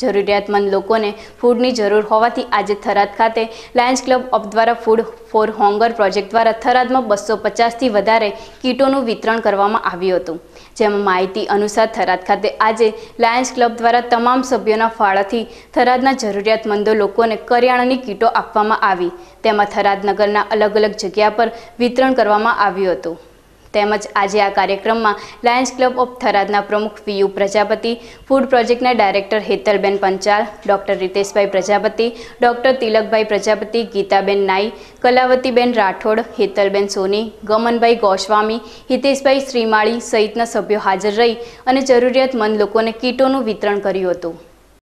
જરૂરિયાતમંદ લોકોને ફૂડની જરૂર હોવાથી આજે થરાદ ખાતે લાયન્સ ક્લબ અપ દ્વારા ફૂડ ફોર હોંગર પ્રોજેક્ટ દ્વારા થરાદમાં બસો પચાસથી વધારે કીટોનું વિતરણ કરવામાં આવ્યું હતું જેમાં માહિતી અનુસાર થરાદ ખાતે આજે લાયન્સ ક્લબ દ્વારા તમામ સભ્યોના ફાળાથી થરાદના જરૂરિયાતમંદો લોકોને કરિયાણાની કીટો આપવામાં આવી તેમાં થરાદ નગરના અલગ અલગ જગ્યા પર વિતરણ કરવામાં આવ્યું હતું તેમજ આજે આ કાર્યક્રમમાં લાયન્સ ક્લબ ઓફ થરાદના પ્રમુખ પીયુ પ્રજાપતિ ફૂડ પ્રોજેક્ટના director Hetalben Panchal doctor Riteshbhai Prajapati doctor Tilakbhai Prajapati Gitaben Nai Kalavatiben Rathod Hetalben સોની ગમનભાઈ ગોસ્વામી હિતેશભાઈ શ્રીમાળી સહિતના સભ્યો હાજર રહી અને જરૂરિયાતમંદ લોકોને કીટોનું વિતરણ કર્યું હતું